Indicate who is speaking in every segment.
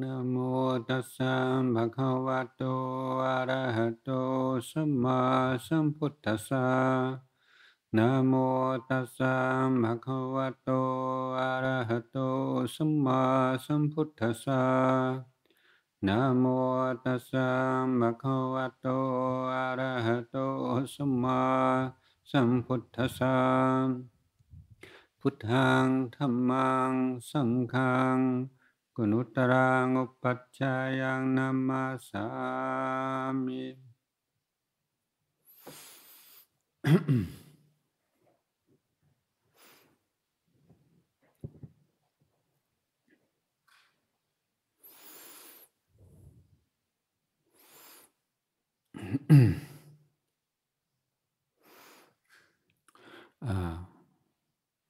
Speaker 1: นะโมตัสสะภะคะวะโตอะระหะโตสัมมาสัมพุทธัสสะนะโมตัสสะภะคะวะโตอะระหะโตสัมมาสัมพุทธัสสะนะโมตัสสะภะคะวะโตอะระหะโตสัมมาสัมพุทธัสสะพุทธังธัมมังสังฆัง Gunutarang upacayang namasami. uh, ah,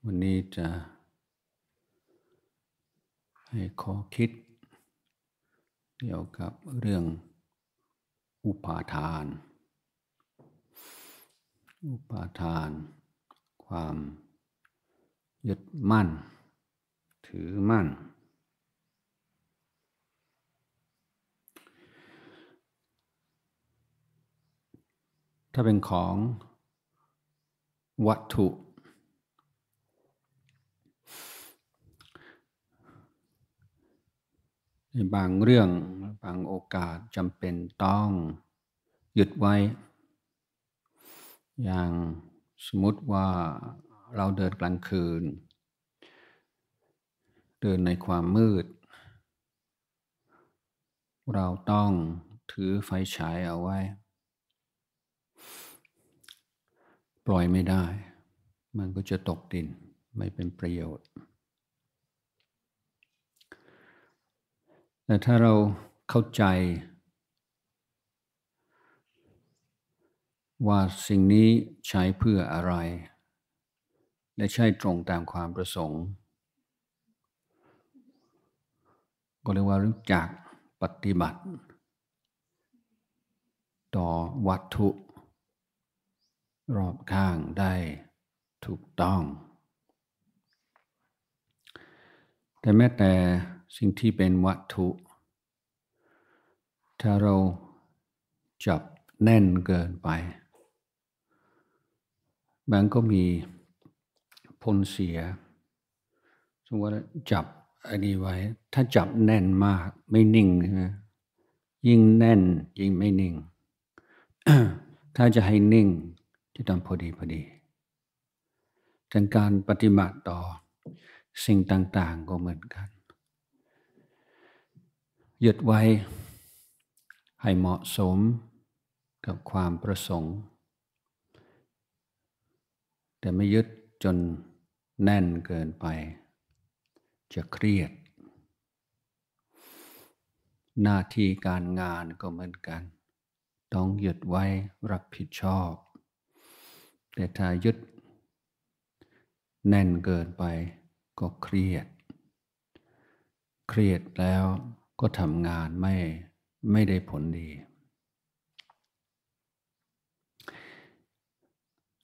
Speaker 1: we need uh, ให้ขอคิดเกี่ยวกับเรื่องอุปาทาน อุปาทานความยึดมั่นถือมั่น ถ้าเป็นของวัตถุบางเรื่องบางโอกาสจำเป็นต้องหยุดไว้ อย่างสมมติว่าเราเดินกลางคืน เดินในความมืด เราต้องถือไฟฉายเอาไว้ ปล่อยไม่ได้ มันก็จะตกดิน ไม่เป็นประโยชน์แต่ถ้าเราเข้าใจว่าสิ่งนี้ใช้เพื่ออะไร และใช่ตรงตามความประสงค์ ก็เรียกว่ารู้จักปฏิบัติ ต่อวัตถุ รอบข้างได้ถูกต้อง แต่แม้แต่สิ่งที่เป็นวัตถุ ถ้าเราจับแน่นเกินไปมันก็มีผลเสีย สมมติว่าจับอันนี้ไว้ ถ้าจับแน่นมากไม่นิ่งนะยิ่งแน่นยิ่งไม่นิ่ง ถ้าจะให้นิ่งจะต้องพอดีพอดีทั้งการปฏิบัติต่อสิ่งต่างๆ ก็เหมือนกันหยุดไว้ ให้เหมาะสมกับความประสงค์ แต่ไม่ยึดจนแน่นเกินไป จะเครียด หน้าที่การงานก็เหมือนกัน ต้องหยุดไว้รับผิดชอบ แต่ถ้ายึดแน่นเกินไปก็เครียด เครียดแล้วก็ทำงานไม่ไม่ได้ผลดี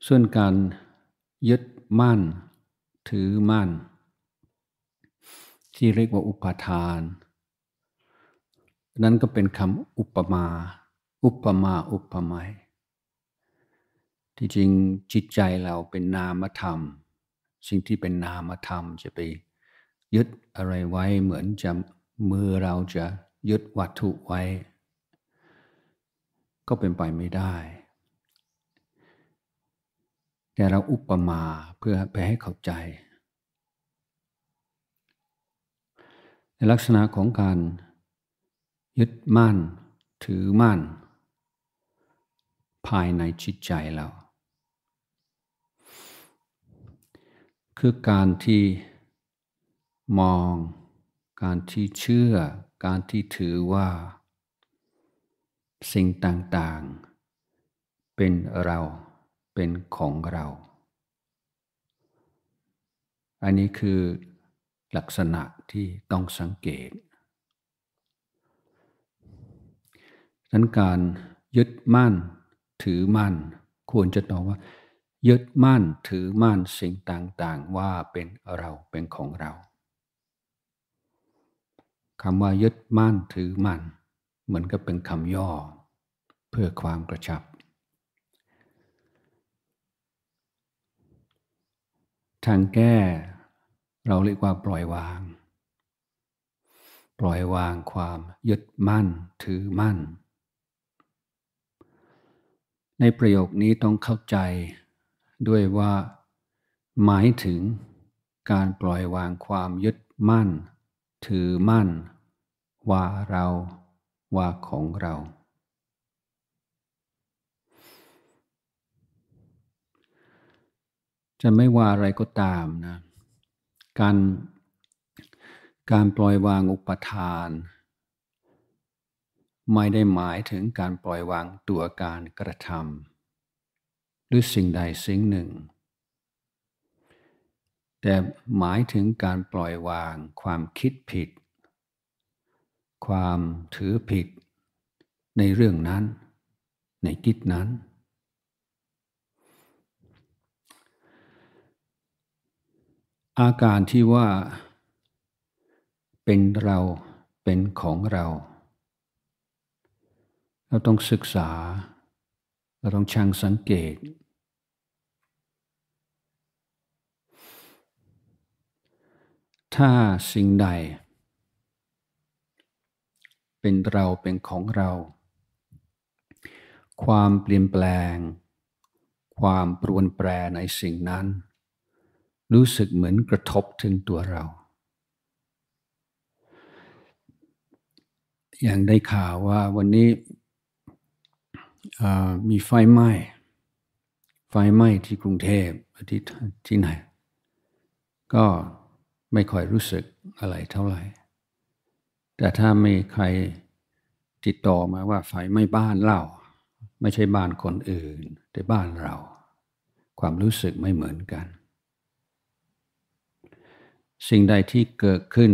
Speaker 1: ส่วนการยึดมั่นถือมั่น ที่เรียกว่าอุปทาน นั้นก็เป็นคำอุปมา อุปมาอุปไมยที่จริงจิตใจเราเป็นนามธรรม สิ่งที่เป็นนามธรรมจะไปยึดอะไรไว้เหมือนจะมือเราจะยึดวัตถุไว้ ก็เป็นไปไม่ได้ แต่เราอุปมา เพื่อไปให้เข้าใจ ในลักษณะของการ ยึดมั่น ถือมั่น ภายในจิตใจเรา คือการที่มองการที่เชื่อการที่ถือว่า สิ่งต่างๆ เป็นเราเป็นของเรา อันนี้คือลักษณะที่ต้องสังเกตนั้นการยึดมั่น ถือมั่น ควรจะตอบว่ายึดมั่นถือมั่นสิ่งต่างๆว่าเป็นเราเป็นของเราคำว่ายึดมั่นถือมั่น เหมือนกับเป็นคำย่อเพื่อความกระชับ ทางแก้เราเรียกว่าปล่อยวาง ปล่อยวางความยึดมั่นถือมั่น ในประโยคนี้ต้องเข้าใจด้วยว่า หมายถึงการปล่อยวางความยึดมั่นถือมั่นว่าเราว่าของเรา จะไม่ว่าอะไรก็ตามนะ การการปล่อยวางอุปทาน ไม่ได้หมายถึงการปล่อยวางตัวการกระทำหรือสิ่งใดสิ่งหนึ่งแต่หมายถึงการปล่อยวางความคิดผิด ความถือผิดในเรื่องนั้น ในกิจนั้น อาการที่ว่าเป็นเราเป็นของเรา เราต้องศึกษา เราต้องช่างสังเกตถ้าสิ่งใดเป็นเราเป็นของเรา ความเปลี่ยนแปลง ความปรวนแปรในสิ่งนั้น รู้สึกเหมือนกระทบถึงตัวเรา อย่างได้ข่าวว่าวันนี้มีไฟไหม้ ไฟไหม้ที่กรุงเทพที่ที่ไหนก็ไม่ค่อยรู้สึกอะไรเท่าไหร่แต่ถ้ามีใครติดต่อมาว่าไฟไม่บ้านเราไม่ใช่บ้านคนอื่น แต่บ้านเรา ความรู้สึกไม่เหมือนกัน สิ่งใดที่เกิดขึ้น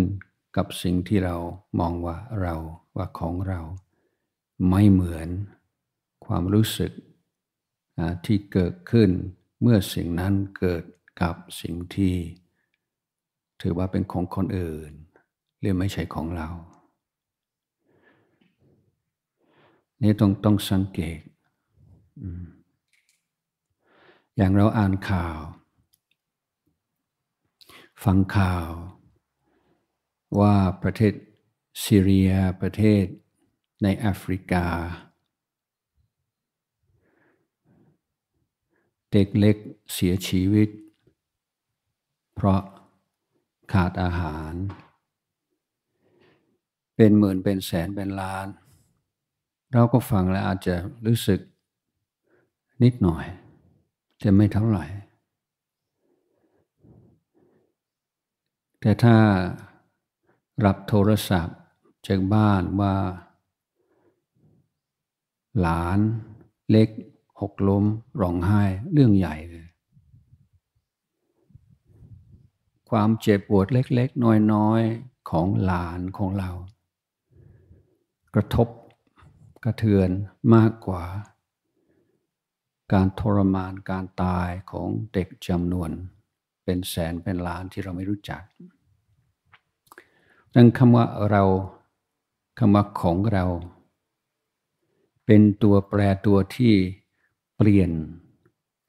Speaker 1: กับสิ่งที่เรามองว่าเราว่าของเราไม่เหมือนความรู้สึกที่เกิดขึ้นเมื่อสิ่งนั้นเกิดกับสิ่งที่ถือว่าเป็นของคนอื่นหรือไม่ใช่ของเรา นี่ต้องต้องสังเกต อย่างเราอ่านข่าว ฟังข่าวว่าประเทศซีเรียประเทศในแอฟริกา เด็กเล็กเสียชีวิต เพราะขาดอาหารเป็นหมื่นเป็นแสน เป็นล้าน เราก็ฟังแล้วอาจจะรู้สึกนิดหน่อยจะไม่เท่าไหร่ แต่ถ้ารับโทรศัพท์จากบ้านว่า หลานเล็กหกล้มร้องไห้เรื่องใหญ่เลยความเจ็บปวดเล็กๆ น้อยๆ ของหลานของเรา กระทบกระเทือนมากกว่า การทรมานการตายของเด็กจำนวน เป็นแสนเป็นล้านที่เราไม่รู้จัก ดังคำว่าเราคำว่าของเรา เป็นตัวแปรตัวที่เปลี่ยน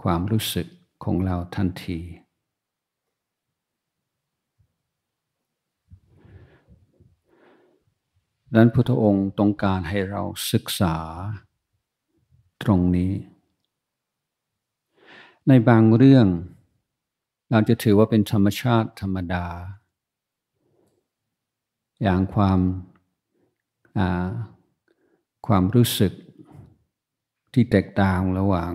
Speaker 1: ความรู้สึกของเราทันทีดนั้นพุทธองค์ต้องการให้เราศึกษาตรงนี้ ในบางเรื่อง เราจะถือว่าเป็นธรรมชาติธรรมดา อย่างความความรู้สึกที่แตกต่างระหว่าง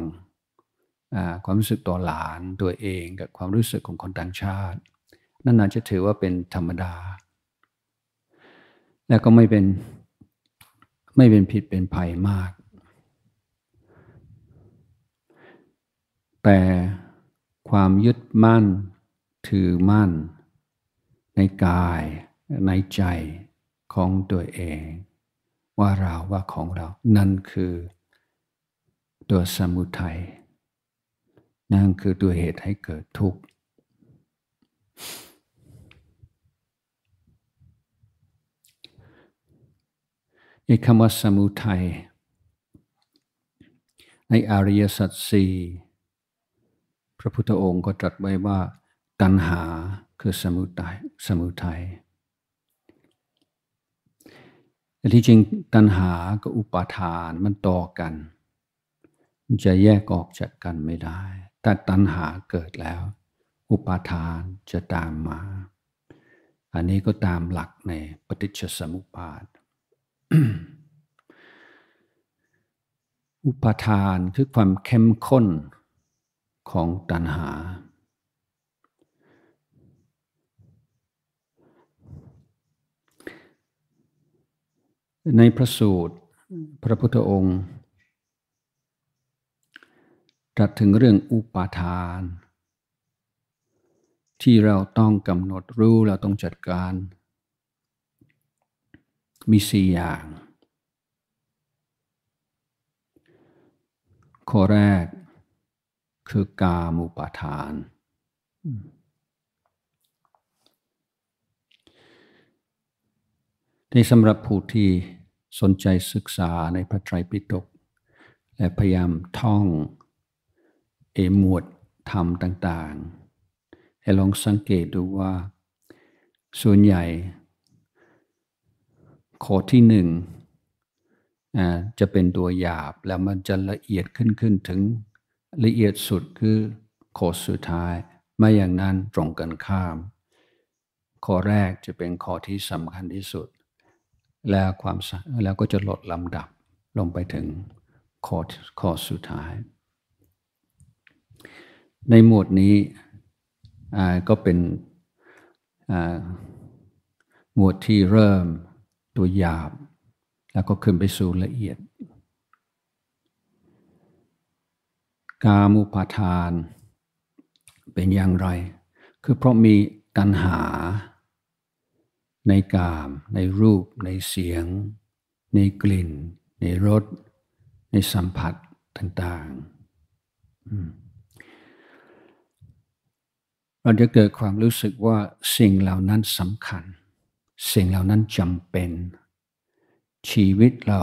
Speaker 1: ความรู้สึกต่อหลานตัวเองกับความรู้สึกของคนต่างชาติ นั่นอาจจะถือว่าเป็นธรรมดาแล้วก็ไม่เป็นไม่เป็นผิดเป็นภัยมาก แต่ความยึดมั่นถือมั่นในกายในใจของตัวเอง ว่าเราว่าของเรานั่นคือตัวสมุทัย นั่นคือตัวเหตุให้เกิดทุกข์ในคำว่าสมุทัยในอริยสัจสี่พระพุทธองค์ก็ตรัสไว้ว่าตัณหาคือสมุทัยสมุทัยแต่ที่จริงตัณหากับอุปาทานมันต่อกัน จะแยกออกจากกันไม่ได้ แต่ตัณหาเกิดแล้ว อุปาทานจะตามมา อันนี้ก็ตามหลักในปฏิจจสมุปบาทอุปทานคือความเข้มข้นของตัณหา ในพระสูตรพระพุทธองค์ตรัสถึงเรื่องอุปาทาน ที่เราต้องกำหนดรู้เราต้องจัดการมีสี่อย่าง ข้อแรกคือกามุปาทาน ในสำหรับผู้ที่สนใจศึกษาในพระไตรปิฎกและพยายามท่องเอหมวดธรรมต่างๆให้ลองสังเกตดูว่าส่วนใหญ่โคดที่หนึ่งจะเป็นตัวหยาบแล้วมันจะละเอียดขึ้นขึ้นถึงละเอียดสุดคือโคดสุดท้ายไม่อย่างนั้นตรงกันข้ามข้อแรกจะเป็นข้อที่สำคัญที่สุด แล้วความแล้วก็จะลดลำดับลงไปถึงข้อข้อสุดท้าย ในหมวดนี้ก็เป็นหมวดที่เริ่มตัวหยาบ แล้วก็ขึ้นไปสู่ละเอียด กามุปาทานเป็นอย่างไร คือเพราะมีตัณหาในกาม ในรูป ในเสียง ในกลิ่น ในรสในสัมผัสต่างๆเราจะเกิดความรู้สึกว่าสิ่งเหล่านั้นสำคัญสิ่งเหล่านั้นจำเป็น ชีวิตเรา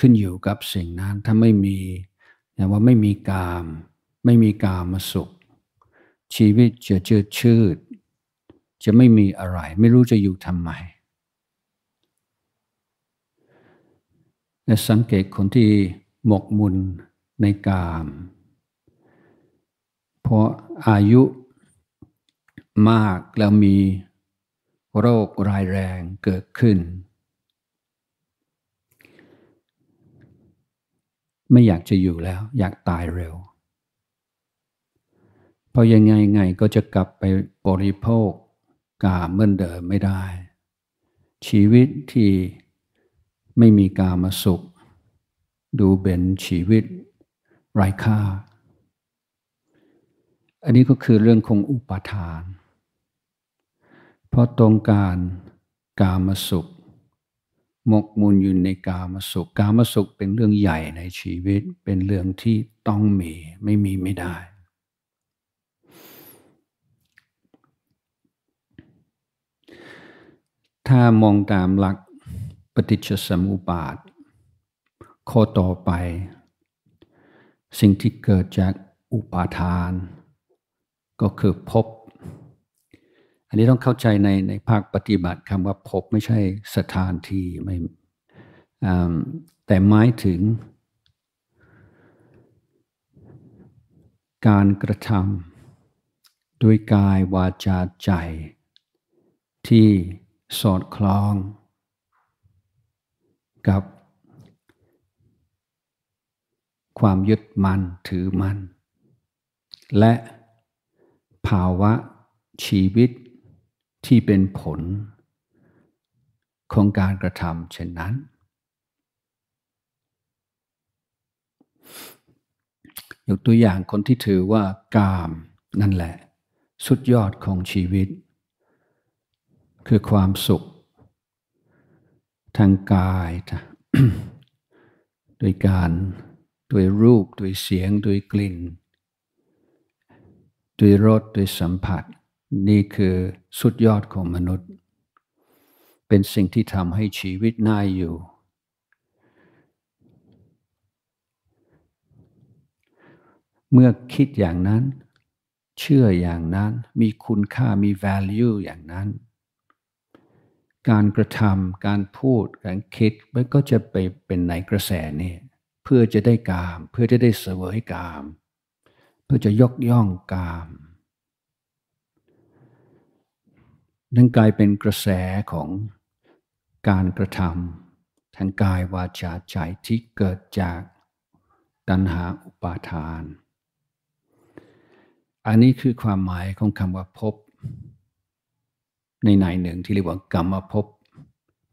Speaker 1: ขึ้นอยู่กับสิ่งนั้นถ้าไม่มี อย่างว่าไม่มีกามไม่มีกามมาสุข ชีวิตจะเจือชืดจะไม่มีอะไร ไม่รู้จะอยู่ทำไมและสังเกตคนที่หมกมุ่นในกาม เพราะอายุมากแล้วมีโรครายแรงเกิดขึ้น ไม่อยากจะอยู่แล้วอยากตายเร็วเพราะยังไงไงก็จะกลับไปบริโภคกามเมือเดิมไม่ได้ ชีวิตที่ไม่มีกามาสุข ดูเป็นชีวิตไร้ค่า อันนี้ก็คือเรื่องของอุปทานพอตรงการกามสุขหมกมุนอยู่ในกามสุข กามสุขเป็นเรื่องใหญ่ในชีวิตเป็นเรื่องที่ต้องมีไม่มีไม่ได้ ถ้ามองตามหลักปฏิจจสมุปบาท ข้อต่อไป สิ่งที่เกิดจากอุปาทาน ก็คือพบอันนี้ต้องเข้าใจในในภาคปฏิบัติคำว่าพบไม่ใช่สถานที่ไม่แต่หมายถึงการกระทำด้วยกายวาจาใจที่สอดคล้อง กับความยึดมั่นถือมั่นและภาวะชีวิตที่เป็นผลของการกระทำเช่นนั้นยกตัวอย่างคนที่ถือว่ากามนั่นแหละสุดยอดของชีวิต คือความสุข ทางกาย โดยการ โดยรูป โดยเสียง โดยกลิ่น โดยรส โดยสัมผัสนี่คือสุดยอดของมนุษย์ เป็นสิ่งที่ทำให้ชีวิตน่าอยู่ เมื่อคิดอย่างนั้น เชื่ออย่างนั้น มีคุณค่า มี value อย่างนั้น การกระทำการพูด การคิด มันก็จะไปเป็นในกระแสนี่เพื่อจะได้กาม เพื่อจะได้เสวยกาม เพื่อจะยกย่องกามนั่นกลายเป็นกระแสของการกระทำทางกายวาจาใจที่เกิดจากตัณหาอุปาทาน อันนี้คือความหมายของคำว่าพบ ในไหนหนึ่งที่เรียกว่ากรรมพบ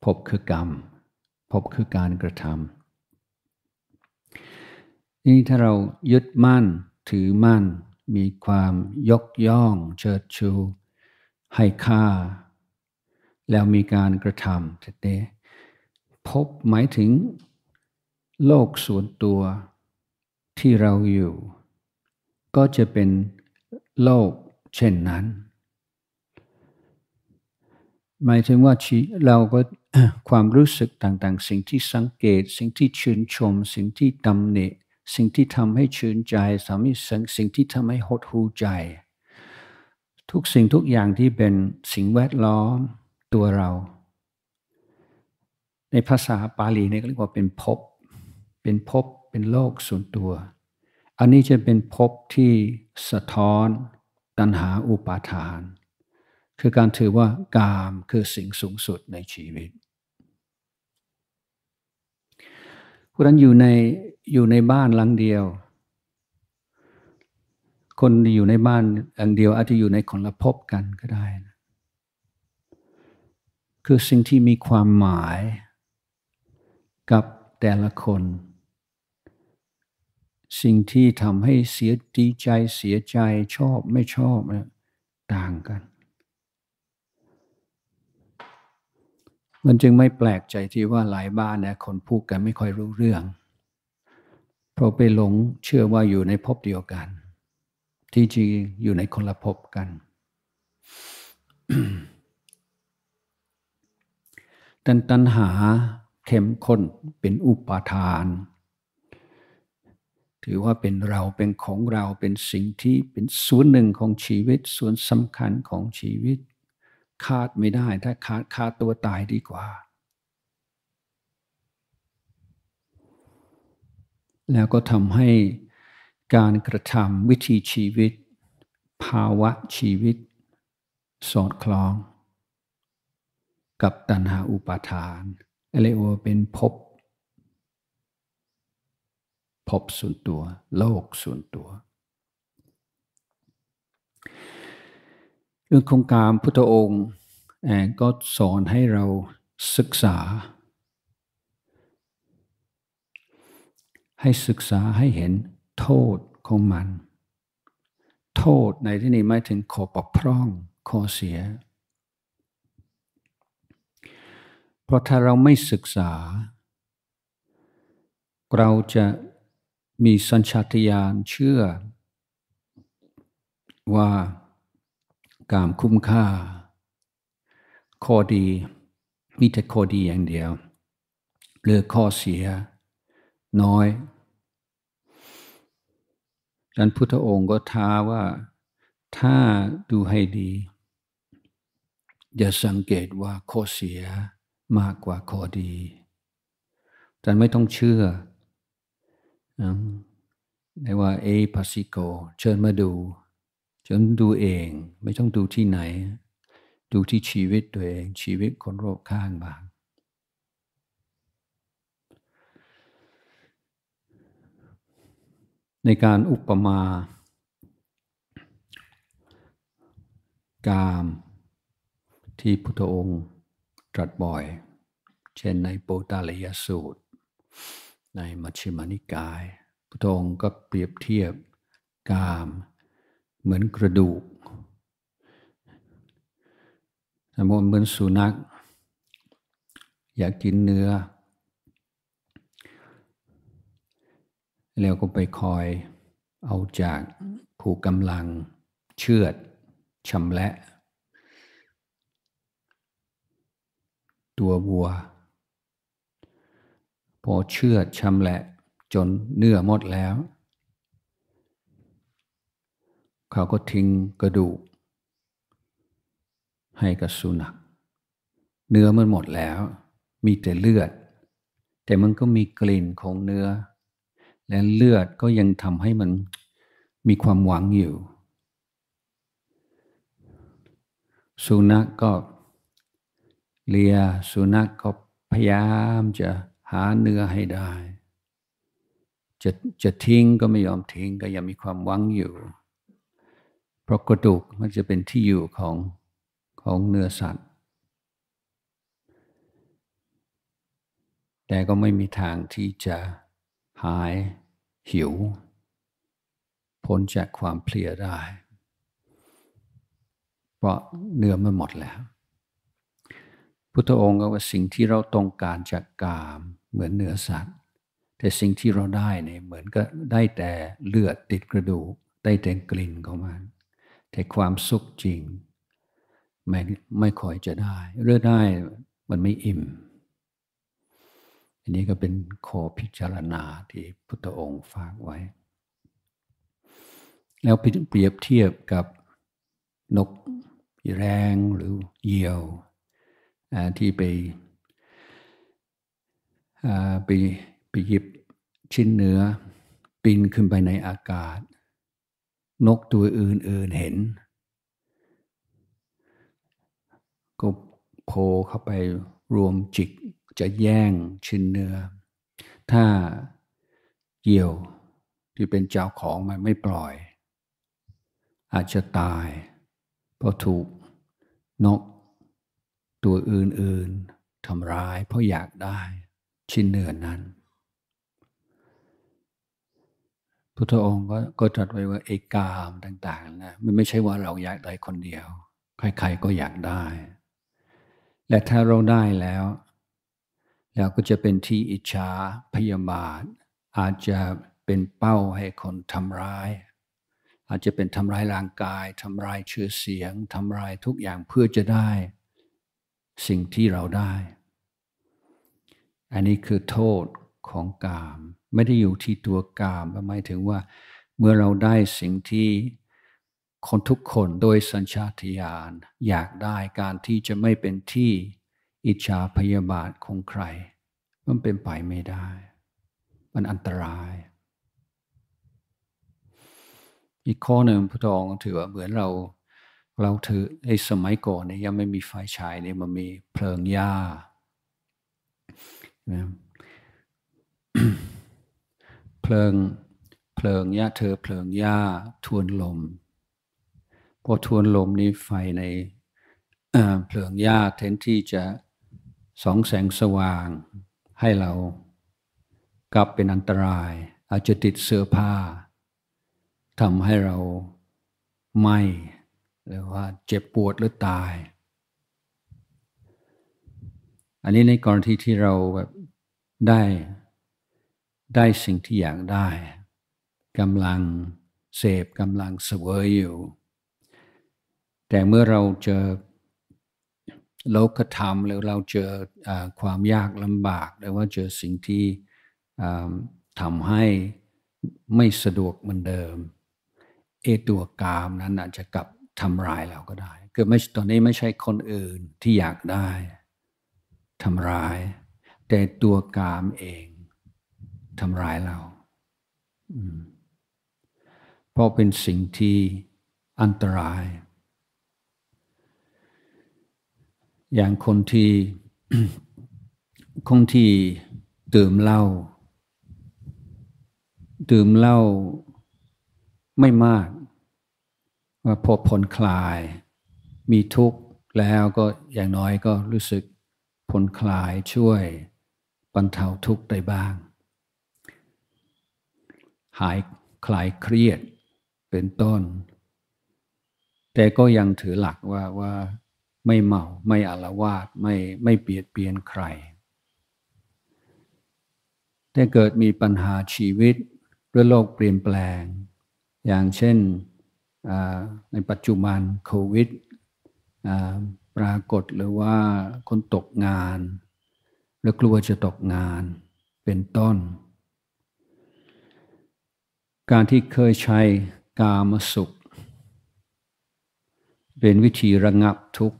Speaker 1: พบคือกรรมพบคือการกระทำนี่ถ้าเรายึดมั่นถือมั่น มีความยกย่องเชิดชูให้ค่า แล้วมีการกระทำเตะนีพบหมายถึงโลกส่วนตัวที่เราอยู่ ก็จะเป็นโลกเช่นนั้น หมายถึงว่าเราก็ความรู้สึกต่าง ๆ สิ่งที่สังเกต สิ่งที่ชื่นชม สิ่งที่ตำหนิสิ่งที่ทำให้ชื่นใจสามีสิ่งที่ทำให้หดหูใจทุกสิ่งทุกอย่างที่เป็นสิ่งแวดล้อมตัวเรา ในภาษาปาลีเนี่ยเรียกว่าเป็นภพเป็นภพเป็นโลกส่วนตัว อันนี้จะเป็นภพที่สะท้อนตัณหาอุปาทาน คือการถือว่ากามคือสิ่งสูงสุดในชีวิต ผู้นั้นอยู่ในอยู่ในบ้านหลังเดียวคนอยู่ในบ้านอย่างเดียวอาจจะอยู่ในคนละพบกันก็ได้นะคือสิ่งที่มีความหมายกับแต่ละคน สิ่งที่ทำให้เสียดีใจเสียใจชอบไม่ชอบนะต่างกัน มันจึงไม่แปลกใจที่ว่าหลายบ้านนะคนพูดกันไม่ค่อยรู้เรื่อง เพราะไปหลงเชื่อว่าอยู่ในพบเดียวกันที่จริงอยู่ในคนละภพกัน ตันตันหาเข้มข้นเป็นอุปาทาน ถือว่าเป็นเราเป็นของเราเป็นสิ่งที่เป็นส่วนหนึ่งของชีวิตส่วนสำคัญของชีวิต คาดไม่ได้ถ้าขาดคาดตัวตายดีกว่า แล้วก็ทำให้การกระทำวิธีชีวิต ภาวะชีวิต สอดคล้องกับตัณหาอุปาทานเรียกว่าเป็นภพภพส่วนตัวโลกส่วนตัวเรื่องของการพุทธองค์ก็สอนให้เราศึกษา ให้ศึกษาให้เห็นโทษของมัน โทษในที่นี้หมายถึงขอปกพร่องขอเสีย เพราะถ้าเราไม่ศึกษา เราจะมีสัญชาตญาณเชื่อ ว่าการคุ้มค่าข้อดี มีแต่ข้อดีอย่างเดียว เลือกข้อเสียน้อยดังนั้นพุทธองค์ก็ท้าว่าถ้าดูให้ดีอย่าสังเกตว่าข้อเสียมากกว่าข้อดีดังนไม่ต้องเชื่อในว่าเอพัสิโก เชิญมาดูเชิญดูเอง ไม่ต้องดูที่ไหน ดูที่ชีวิตตัวเอง ชีวิตคนรอบข้างบ้างในการอุปมากามที่พุทธองค์ตรัสบ่อย เช่นในโปตาลยสูตร ในมัชฌิมานิกาย พุทธองค์ก็เปรียบเทียบกามเหมือนกระดูกสมมติเหมือนสุนัขอยากกินเนื้อแล้วก็ไปคอยเอาจากผูกกำลังเชือดชำและ ตัววัว พอเชือดชำแหละจนเนื้อหมดแล้ว เขาก็ทิ้งกระดูกให้กับสุนัขเนื้อมันหมดแล้ว มีแต่เลือด แต่มันก็มีกลิ่นของเนื้อและเลือดก็ยังทำให้มันมีความหวังอยู่ สุนัขกก็เลีย สุนัขกก็พยายามจะหาเนื้อให้ได้จะจะทิ้งก็ไม่ยอมทิ้งก็ยังมีความหวังอยู่ เพราะกระดูกมันจะเป็นที่อยู่ของของเนื้อสัตว์ แต่ก็ไม่มีทางที่จะหายหิวพ้นจากความเพลียได้ เพราะเนื้อมันหมดแล้ว พุทธองค์ก็ว่าสิ่งที่เราต้องการจากกาม เหมือนเนื้อสัตว์ แต่สิ่งที่เราได้เนี่ยเหมือนก็ได้แต่เลือดติดกระดูกได้แต่กลิ่นของมันแต่ความสุขจริง ไม่ไม่ค่อยจะได้เรื่อได้มันไม่อิ่มอันนี้ก็เป็นข้อพิจารณาที่พุทธองค์ฝากไว้ แล้วเปรียบเทียบกับนกแรงหรือเหยี่ยวที่ไปไปไปหยิบชิ้นเนื้อปีนขึ้นไปในอากาศ นกตัวอื่นๆเห็นก็โผล่เข้าไปรวมจิกจะแย่งชิ้นเนื้อ ถ้าเกี่ยวที่เป็นเจ้าของมันไม่ปล่อย อาจจะตาย เพราะถูก นก ตัวอื่นๆทำร้ายเพราะอยากได้ ชิ้นเนื้อนั้น พุทธองค์ก็ก็ตรัสไว้ว่า เอกามต่างๆนะมันไม่ใช่ว่าเราอยากได้คนเดียว ใครๆก็อยากได้ และถ้าเราได้แล้วแล้วก็จะเป็นที่อิจฉาพยาบาทอาจจะเป็นเป้าให้คนทำร้าย อาจจะเป็นทำร้ายร่างกายทำร้ายชื่อเสียงทำร้ายทุกอย่างเพื่อจะได้สิ่งที่เราได้ อันนี้คือโทษของกาม ไม่ได้อยู่ที่ตัวกามหมายถึงว่า เมื่อเราได้สิ่งที่คนทุกคนโดยสัญชาตญาณอยากได้การที่จะไม่เป็นที่อิจฉาพยาบาทของใครมันเป็นไปไม่ได้ มันอันตราย อีกข้อหนึ่งพระทองถือว่าเหมือนเรา เราถือในสมัยก่อนเนี่ยยังไม่มีไฟฉายเนี่ยมันมีเพลิงหญ้าเพลิงเพลิงหญ้าเธอเพลิงหญ้าทวนลมพอทวนลมนี่ไฟในเพลิงหญ้าแทนที่จะสองแสงสว่างให้เรากลับเป็นอันตราย อาจจะติดเสื้อผ้าทำให้เราไหมหรือว่าเจ็บปวดหรือตาย อันนี้ในกรณีที่เราแบบได้ได้สิ่งที่อยากได้กำลังเสพกำลังเสวยอยู่ แต่เมื่อเราเจอโลกธรรมแล้วเราเจออความยากลำบากหรือว่าเจอสิ่งที่ทำให้ไม่สะดวกเหมือนเดิมเอตัวกามนั้นอาจจะกลับทำร้ายเราก็ได้คือไม่ตอนนี้ไม่ใช่คนอื่นที่อยากได้ทำร้าย แต่ตัวกามเองทำร้ายเรา เพราะเป็นสิ่งที่อันตรายอย่างคนที่คนที่ดื่มเหล้าดื่มเหล้าไม่มาก ว่าพอผ่อนคลายมีทุกข์แล้วก็อย่างน้อยก็รู้สึกผ่อนคลายช่วยบรรเทาทุกข์ได้บ้าง หายคลายเครียดเป็นต้น แต่ก็ยังถือหลักว่าว่าไม่เมาไม่อาวาดไม่ไม่เปียดเปียนใครถ้าเกิดมีปัญหาชีวิตเรือโลกเปลี่ยนแปลงอย่างเช่นในปัจจุบันโควิดปรากฏหรือว่าคนตกงานหรือกลัวจะตกงานเป็นต้น การที่เคยใช้กามสุข เป็นวิธีระงับทุกข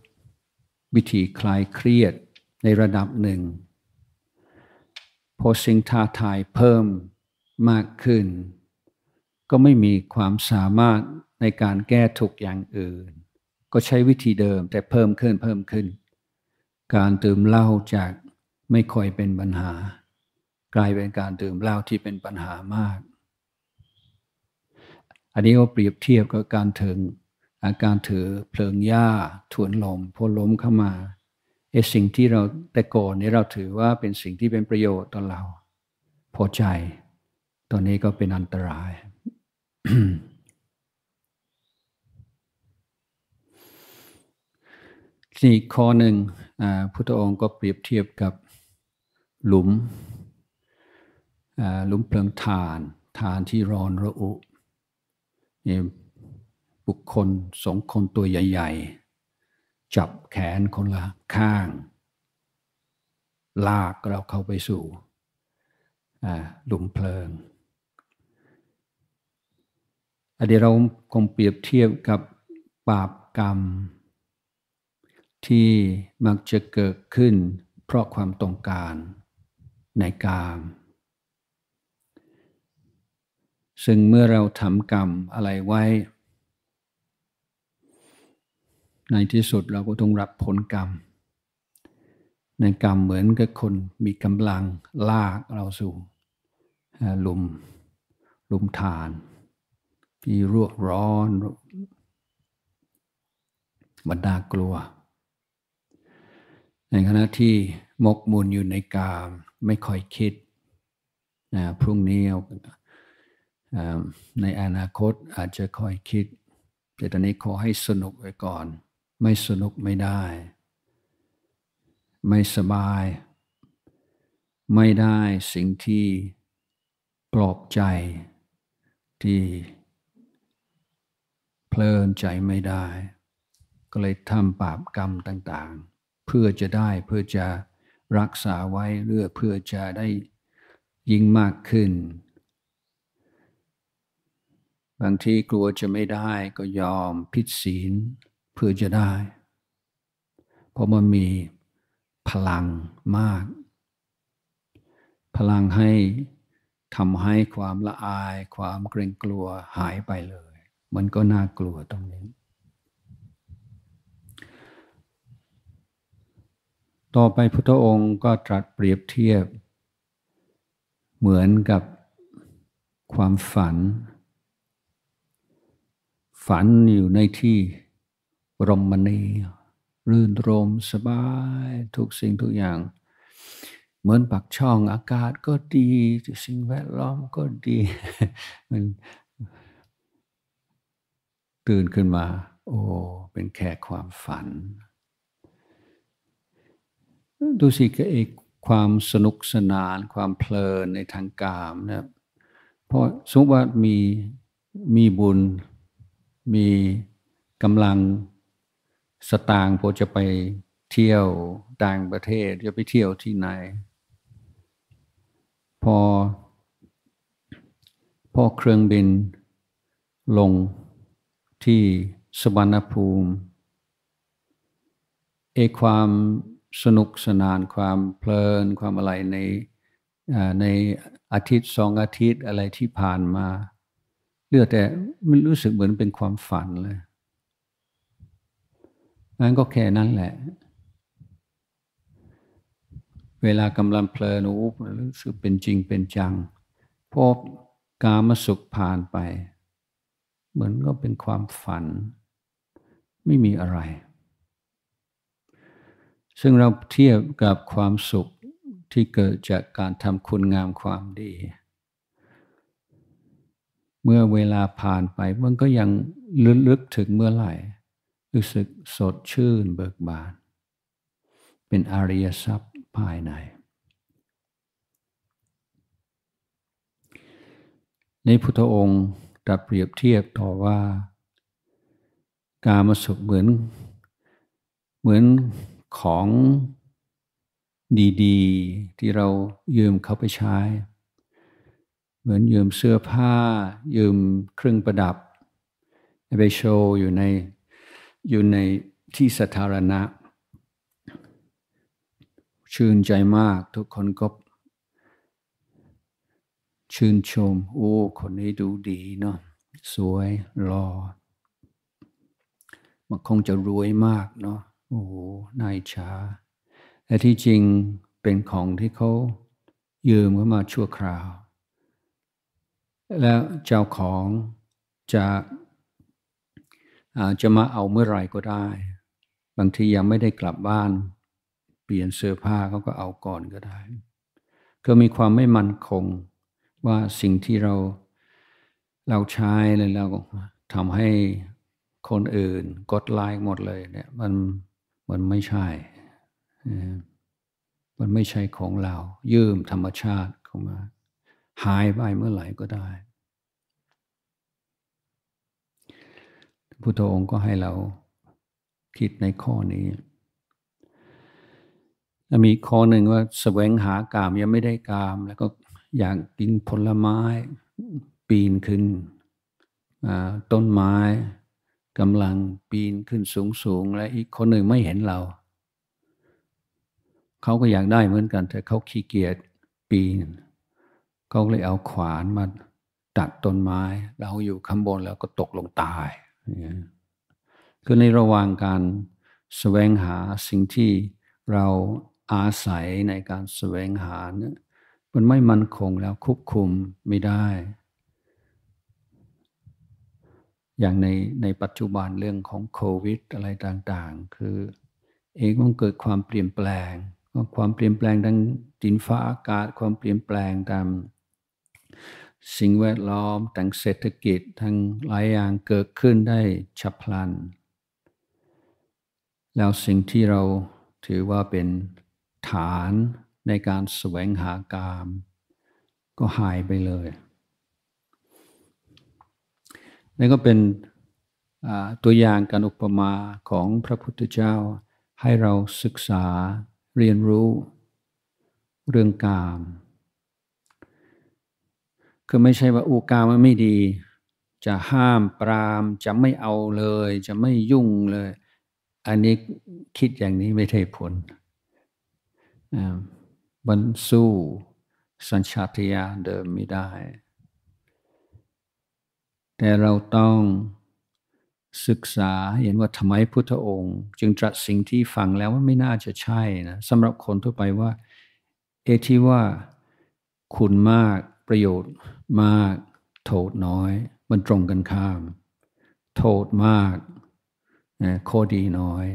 Speaker 1: วิธีคลายเครียดในระดับหนึ่งพอสิ่งท้าทายเพิ่มมากขึ้น ก็ไม่มีความสามารถในการแก้ทุกอย่างอื่น ก็ใช้วิธีเดิมแต่เพิ่มขึ้นเพิ่มขึ้น การดื่มเหล้าจากไม่ค่อยเป็นปัญหา กลายเป็นการดื่มเหล้าที่เป็นปัญหามาก อันนี้ก็เปรียบเทียบกับการถึงอาการถือเพลิงหญ้าถวนลมพอล้มเข้ามาไอ้สิ่งที่เราแต่ก่อนนี้เราถือว่าเป็นสิ่งที่เป็นประโยชน์ต่อเรา พอใจตอนนี้ก็เป็นอันตรายสี่ข้อหนึ่ง พุทธองค์ก็เปรียบเทียบกับหลุมหลุมเพลิงฐานฐานที่ร้อนระอุบุคคลสองคนตัวใหญ่ ๆ จับแขนคนละข้าง ลากเราเข้าไปสู่หลุมเพลิงอันนี้เราคงเปรียบเทียบกับบาปกรรม ที่มักจะเกิดขึ้นเพราะความต้องการในกาม ซึ่งเมื่อเราทำกรรมอะไรไว้ในที่สุดเราก็ต้องรับผลกรรม ในกรรมเหมือนกับคนมีกำลังลากเราสู่หลุมหลุมฐานที่รวกร้อน บรรดากลัว ในขณะที่มกมุนอยู่ในกามไม่ค่อยคิดนะพรุ่งนี้ในอนาคตอาจจะค่อยคิด แต่ตอนนี้ขอให้สนุกไว้ก่อนไม่สนุกไม่ได้ ไม่สบาย ไม่ได้สิ่งที่ปลอบใจที่เพลินใจไม่ได้ ก็เลยทำบาปกรรมต่าง ๆ เพื่อจะได้เพื่อจะรักษาไว้เรื่อเพื่อจะได้ยิ่งมากขึ้น บางทีกลัวจะไม่ได้ก็ยอมผิดศีลเพื่อจะได้ เพราะมันมีพลังมาก พลังให้ทำให้ความละอายความเกรงกลัวหายไปเลย มันก็น่ากลัวตรงนี้ ต่อไปพุทธองค์ก็ตรัสเปรียบเทียบ เหมือนกับความฝัน ฝันอยู่ในที่รมณีรื่นรมสบาย ทุกสิ่งทุกอย่าง เหมือนปักช่องอากาศก็ดี สิ่งแวดล้อมก็ดีมันตื่นขึ้นมา โอ้ เป็นแค่ความฝัน ดูสิก็เอกความสนุกสนาน ความเพลินในทางกามนะเพราะสมมติว่ามีมีบุญ มีกำลังสตางค์พอจะไปเที่ยวต่างประเทศ จะไปเที่ยวที่ไหน พอพอเครื่องบินลงที่สบานภูมิเอความสนุกสนาน ความเพลิน ความอะไรในในอาทิตย์สองอาทิตย์อะไรที่ผ่านมา เลือแต่มันรู้สึกเหมือนเป็นความฝันเลยนั้นก็แค่นั้นแหละ เวลากำลังเพลินอูบรู้สึกเป็นจริงเป็นจังพบกามสุขผ่านไป เหมือนก็เป็นความฝันไม่มีอะไร ซึ่งเราเทียบกับความสุขที่เกิดจากการทำคุณงามความดี เมื่อเวลาผ่านไป มันก็ยังลึกถึงเมื่อไหร่รู้สึกสดชื่นเบิกบาน เป็นอริยทรัพย์ภายใน ในพุทธองค์ตรัสเปรียบเทียบต่อว่าการมาสุขเหมือน เหมือนของดีๆที่เรายืมเขาไปใช้ เหมือนยืมเสื้อผ้า ยืมเครื่องประดับไปโชว์อยู่ในอยู่ในที่สาธารณะ ชื่นใจมาก ทุกคนก็ชื่นชม โอ้ คนนี้ดูดีเนาะสวยหล่อมันคงจะรวยมากเนาะโอ้นายชาแต่ที่จริงเป็นของที่เขายืมเข้ามาชั่วคราว แล้วเจ้าของจะจะมาเอาเมื่อไรก็ได้ บางทียังไม่ได้กลับบ้าน เปลี่ยนเสื้อผ้าเขาก็เอาก่อนก็ได้ ก็มีความไม่มั่นคงว่าสิ่งที่เราเราใช้เลยเราทำให้คนอื่น กดไลค์หมดเลยเนี่ยมันมันไม่ใช่ มันไม่ใช่ของเรา ยืมธรรมชาติเข้ามา หายไปเมื่อไหร่ก็ได้พุทธองค์ก็ให้เราคิดในข้อนี้ มีข้อหนึ่งว่าแสวงหากามยังไม่ได้กาม แล้วก็อยากกินผลไม้ ปีนขึ้นต้นไม้กำลังปีนขึ้นสูงสูงและอีกคนหนึ่งไม่เห็นเรา เขาก็อยากได้เหมือนกัน แต่เขาขี้เกียจปีนเขาเลยเอาขวานมาตัดต้นไม้ เราอยู่ข้างบนแล้วก็ตกลงตายคือในระหว่างการแสวงหาสิ่งที่เราอาศัยในการแสวงหาเนี่ยมันไม่มั่นคงแล้วควบคุมไม่ได้ อย่างในในปัจจุบันเรื่องของโควิด อะไรต่างๆ คือ เองมันเกิดความเปลี่ยนแปลง ความเปลี่ยนแปลงทางดินฟ้าอากาศ ความเปลี่ยนแปลงตามสิ่งแวดล้อมทางเศรษฐกิจทั้งหลายอย่างเกิดขึ้นได้ฉับพลัน แล้วสิ่งที่เราถือว่าเป็นฐานในการแสวงหากาม ก็หายไปเลยนี่ก็เป็นตัวอย่างการอุปมาของพระพุทธเจ้า ให้เราศึกษาเรียนรู้เรื่องกามือไม่ใช่ว่าอุกามันไม่ดี จะห้ามปราม จะไม่เอาเลย จะไม่ยุ่งเลย อันนี้คิดอย่างนี้ไม่ได้ผลมันสู้สัญชาติญาณเดิมไม่ได้ แต่เราต้องศึกษาเห็นว่าทำไมพุทธองค์ จึงตรัสสิ่งที่ฟังแล้วว่าไม่น่าจะใช่นะสำหรับคนทั่วไปว่าเอที่ว่าคุณมากประโยชน์มากโทษน้อย มันตรงกันข้าม โทษมากข้อดีน้อย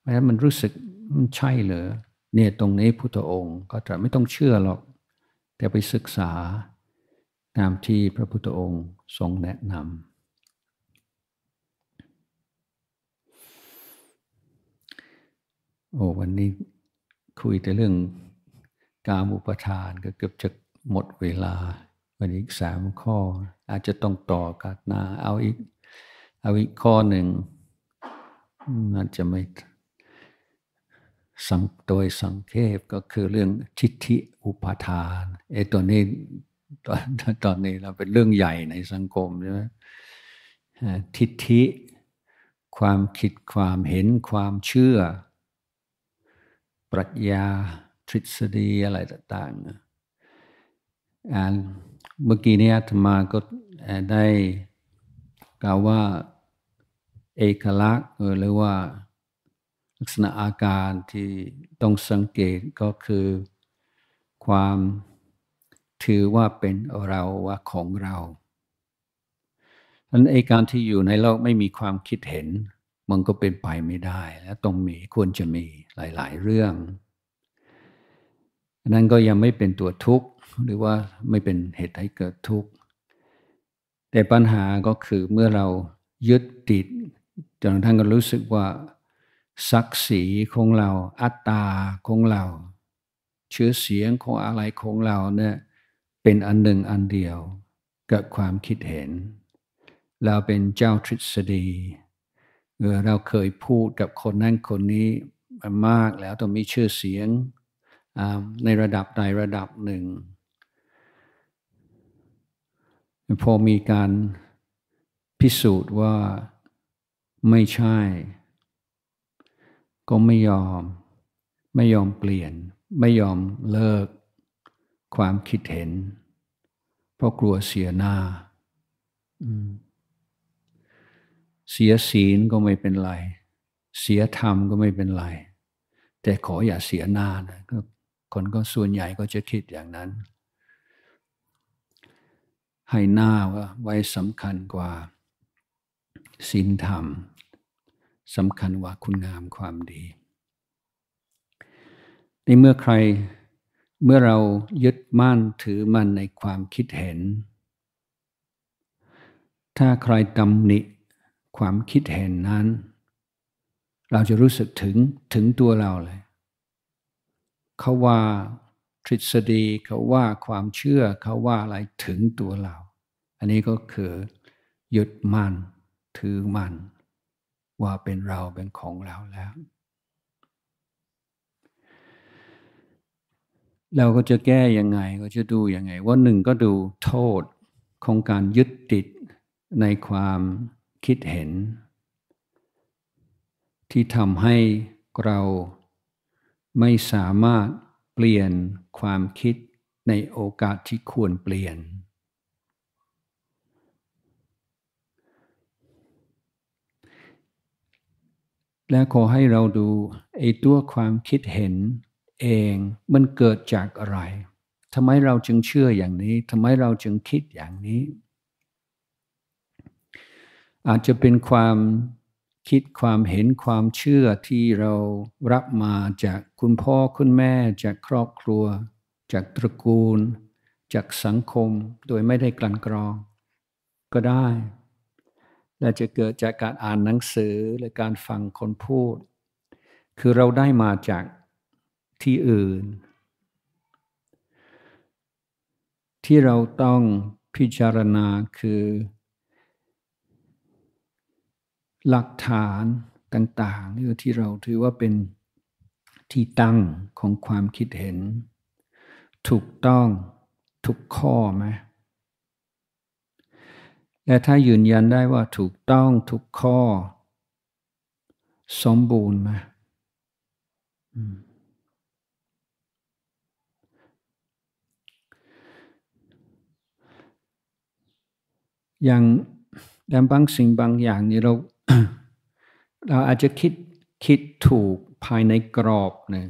Speaker 1: เพราะฉะนั้นมันรู้สึกมันใช่เหรอเนี่ยตรงนี้พุทธองค์ก็จะไม่ต้องเชื่อหรอกแต่ไปศึกษาตามที่พระพุทธองค์ทรงแนะนำโอ้วันนี้คุยแต่เรื่องการอุปทานก็เกือบจะหมดเวลาวันอีกสามข้อ อาจจะต้องต่อกันนาเอาอีกเอาอีกข้อหนึ่งน่าจะไม่สังโดยสังเขปก็คือเรื่องทิฏฐิอุปทานไอ้ตัวนี้ตอนตอนนี้เราเป็นเรื่องใหญ่ในสังคมใช่ไหมทิฏฐิความคิดความเห็นความเชื่อ ปรัชญาทฤษฎีอะไรต่าง ๆเมื่อกี้นี้อาตมาก็ได้กล่าวว่าเอกลักษณ์หรือว่าลักษณะอาการที่ต้องสังเกตก็คือความถือว่าเป็นเรา ว่าของเราอันไอการที่อยู่ในโลกไม่มีความคิดเห็น มันก็เป็นไปไม่ได้ และต้องมีควรจะมีหลายๆ เรื่องนั้นก็ยังไม่เป็นตัวทุกขหรือว่าไม่เป็นเหตุให้เกิดทุกข์ แต่ปัญหาก็คือเมื่อเรายึดติดจนกระทั่งก็รู้สึกว่าศักดิ์ศรีของเรา อัตตาของเราเชื้อเสียงของอะไรของเราเนี่ยเป็นอันหนึ่ง อันเดียว กับความคิดเห็น เราเป็นเจ้าทฤษฎีเราเคยพูดกับคนนั่นคนนี้มากแล้วต้องมีชื่อเสียงในระดับใดระดับหนึ่งพอมีการพิสูจน์ว่าไม่ใช่ ก็ไม่ยอมไม่ยอมเปลี่ยน ไม่ยอมเลิกความคิดเห็น เพราะกลัวเสียหน้าเสียศีลก็ไม่เป็นไร เสียธรรมก็ไม่เป็นไร แต่ขออย่าเสียหน้านะคนก็ส่วนใหญ่ก็จะคิดอย่างนั้นให้หน้าไว้สำคัญกว่าศีลธรรมสำคัญกว่าคุณงามความดี ในเมื่อใครเมื่อเรายึดมั่นถือมั่นในความคิดเห็น ถ้าใครตำหนิความคิดเห็นนั้น เราจะรู้สึกถึงถึงตัวเราเลย เขาว่าทฤษฎีเขาว่าความเชื่อเขาว่าอะไรถึงตัวเรา อันนี้ก็คือหยุดมั่นถือมั่นว่าเป็นเราเป็นของเราแล้ว เราก็จะแก้ยังไงก็จะดูยังไง ว่าหนึ่งก็ดูโทษของการยึดติดในความคิดเห็น ที่ทำให้เราไม่สามารถเปลี่ยนความคิดในโอกาสที่ควรเปลี่ยน และขอให้เราดู ไอ้ตัวความคิดเห็นเองมันเกิดจากอะไร ทำไมเราจึงเชื่ออย่างนี้ ทำไมเราจึงคิดอย่างนี้ อาจจะเป็นความคิดความเห็นความเชื่อที่เรารับมาจากคุณพ่อคุณแม่จากครอบครัว จากตระกูล จากสังคมโดยไม่ได้กลั่นกรอง ก็ได้ และจะเกิดจากการอ่านหนังสือหรือการฟังคนพูด คือเราได้มาจากที่อื่น ที่เราต้องพิจารณาคือหลักฐานต่างๆที่เราถือว่าเป็นที่ตั้งของความคิดเห็น ถูกต้องทุกข้อไหมและถ้ายืนยันได้ว่าถูกต้องทุกข้อ สมบูรณ์ไหมอย่างแต่บางสิ่งบางอย่างนี่เราเราอาจจะคิดคิดถูกภายในกรอบนะ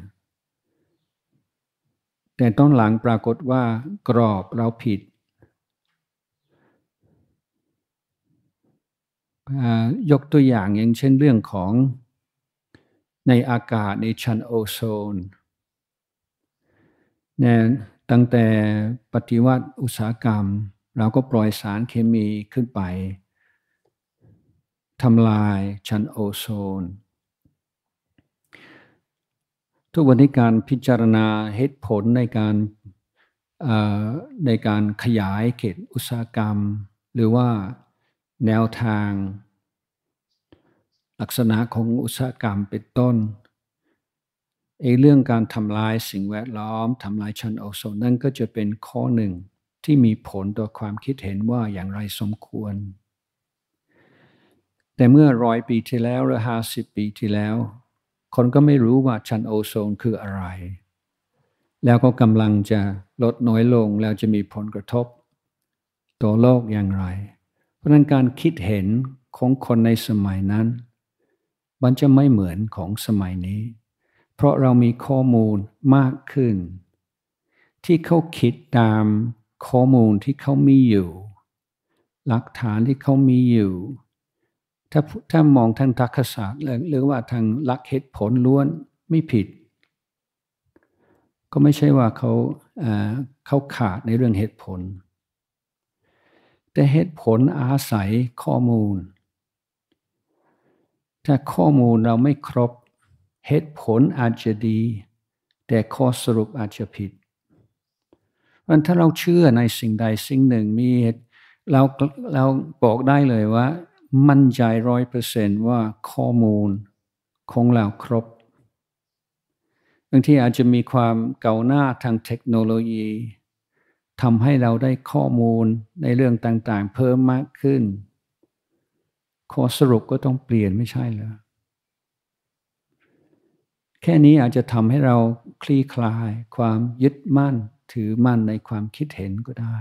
Speaker 1: แต่ต้นหลังปรากฏว่ากรอบเราผิด ยกตัวอย่างอย่างเช่นเรื่องของในอากาศในชั้นโอโซนนะตั้งแต่ปฏิวัติอุตสาหกรรมเราก็ปล่อยสารเคมีขึ้นไปทำลายชั้นโอโซน ทุกวันนี้การพิจารณาเหตุผลในการในการขยายเขตอุตสาหกรรม หรือว่าแนวทาง ลักษณะของอุตสาหกรรมเป็นต้นไอ้เรื่องการทำลายสิ่งแวดล้อมทำลายชั้นโอโซน นั่นก็จะเป็นข้อหนึ่งที่มีผลต่อความคิดเห็นว่าอย่างไรสมควรแต่เมื่อร้อยปีที่แล้วหรือห้าสิบปีที่แล้ว คนก็ไม่รู้ว่าชั้นโอโซนคืออะไร แล้วก็กำลังจะลดน้อยลงแล้วจะมีผลกระทบ ต่อโลกอย่างไร เพราะนั้นการคิดเห็นของคนในสมัยนั้น มันจะไม่เหมือนของสมัยนี้ เพราะเรามีข้อมูลมากขึ้น ที่เขาคิดตามข้อมูลที่เขามีอยู่ หลักฐานที่เขามีอยู่ถ้าถ้ามองทางทักษศาสตร์หรือว่าทางหลักเหตุผลล้วนไม่ผิด ก็ไม่ใช่ว่าเขาเขาขาดในเรื่องเหตุผล แต่เหตุผลอาศัยข้อมูล ถ้าข้อมูลเราไม่ครบเหตุผลอาจจะดีแต่ข้อสรุปอาจจะผิดมันถ้าเราเชื่อในสิ่งใดสิ่งหนึ่งมีเราเราบอกได้เลยว่ามั่นใจร้อยเปอร์เซนว่าข้อมูลของเราครบบางทีอาจจะมีความเก่าหน้าทางเทคโนโลยีทำให้เราได้ข้อมูลในเรื่องต่างๆ เพิ่มมากขึ้นข้อสรุปก็ต้องเปลี่ยนไม่ใช่เหรอแค่นี้อาจจะทำให้เราคลี่คลาย ความยึดมั่นถือมั่นในความคิดเห็นก็ได้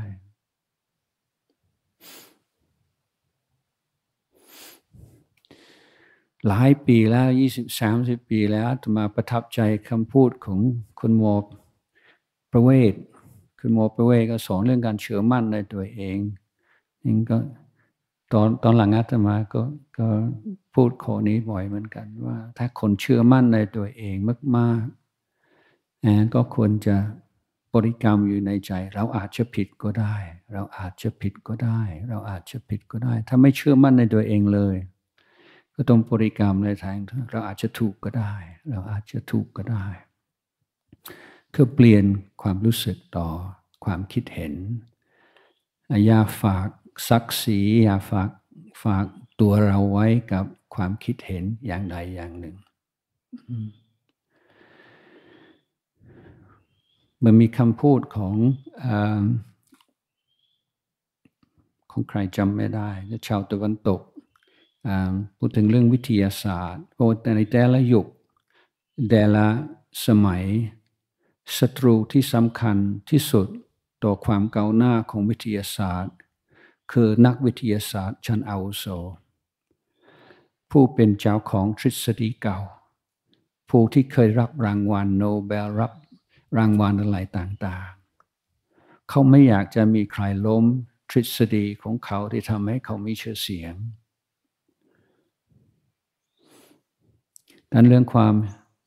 Speaker 1: หลายปีแล้วยี่สิบสามสิบปีแล้วมาประทับใจคำพูดของคุณหมอประเวศคุณหมอประเวศก็สอนเรื่องการเชื่อมั่นในตัวเองนี่ก็ตอนตอนหลังอาตมาก็ก็พูดข้อนี้บ่อยเหมือนกันว่า ถ้าคนเชื่อมั่นในตัวเองมากๆนะก็ควรจะบริกรรมอยู่ในใจ เราอาจจะผิดก็ได้ เราอาจจะผิดก็ได้ เราอาจจะผิดก็ได้ ถ้าไม่เชื่อมั่นในตัวเองเลยก็ต้องบริกรรมในทาง เราอาจจะถูกก็ได้ เราอาจจะถูกก็ได้คือเปลี่ยนความรู้สึกต่อความคิดเห็น อย่าฝากซักสีอย่าฝากฝากตัวเราไว้กับความคิดเห็นอย่างใดอย่างหนึ่ง มันมีคำพูดของอของใครจำไม่ได้ ชาวตะวันตกพูดถึงเรื่องวิทยาศาสตร์ก็ในแต่ละยุคแต่ละสมัยศัตรูที่สำคัญที่สุดต่อความก้าวหน้าของวิทยาศาสตร์ คือนักวิทยาศาสตร์ชั้นอาวุโสผู้เป็นเจ้าของทฤษฎีเก่า ผู้ที่เคยรับรางวัลโนเบลรับรางวัลอะไรต่างๆ เขาไม่อยากจะมีใครล้มทฤษฎีของเขาที่ทำให้เขามีชื่อเสียงนั้นเรื่องความ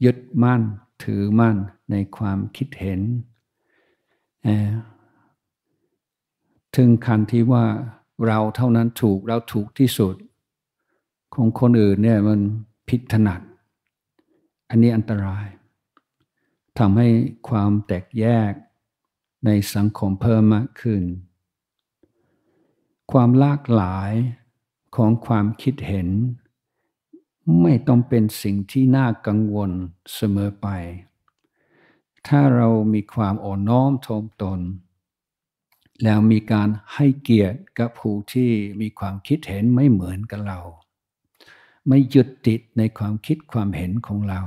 Speaker 1: ยึดมั่นถือมั่นในความคิดเห็น ถึงคันที่ว่าเราเท่านั้นถูกเราถูกที่สุด ของคนอื่นเนี่ยมันผิดถนัด อันนี้อันตรายทำให้ความแตกแยกในสังคมเพิ่มมากขึ้น ความหลากหลายของความคิดเห็นไม่ต้องเป็นสิ่งที่น่ากังวลเสมอไป ถ้าเรามีความอ่อนน้อมถ่อมตน แล้วมีการให้เกียรติกับผู้ที่มีความคิดเห็นไม่เหมือนกับเรา ไม่หยุดติดในความคิดความเห็นของเรา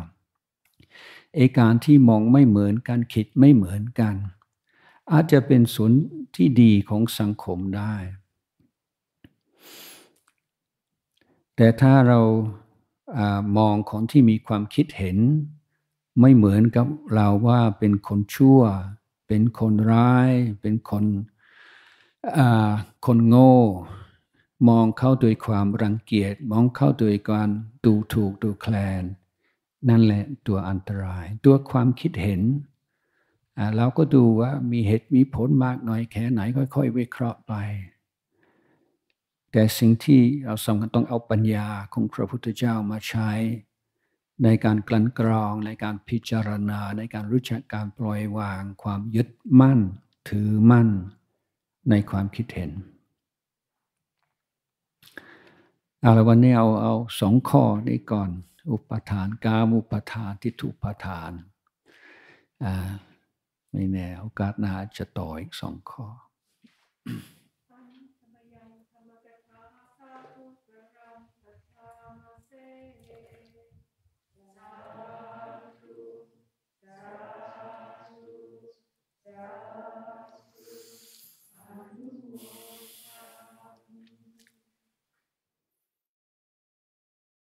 Speaker 1: เอการที่มองไม่เหมือนกันคิดไม่เหมือนกัน อาจจะเป็นส่วนที่ดีของสังคมได้ แต่ถ้าเราอมองของที่มีความคิดเห็น ไม่เหมือนกับเราว่าเป็นคนชั่ว เป็นคนร้าย เป็นคนคนโง่ มองเข้า้วยความรังเกียจมองเข้า้วยการดูถูกดูแคลน นั่นแหละตัวอันตรายตัวความคิดเห็นเราก็ดูว่ามีเหตุมีผลมากน้อยแค่ไหนค่อยๆวิเคราะห์ไปแต่สิ่งที่เราสำคัญต้องเอาปัญญาของพระพุทธเจ้ามาใช้ในการกลั่นกรอง ในการพิจารณา ในการรู้จักการปล่อยวางความยึดมั่นถือมั่นในความคิดเห็น เอาละวันนี้เอาเอาสองข้อนี้ก่อน อุปทานกามอุปทานทิฏฐุปทานอ่าไม่แน่โอกาสหน้าจะต่ออีกสองข้อ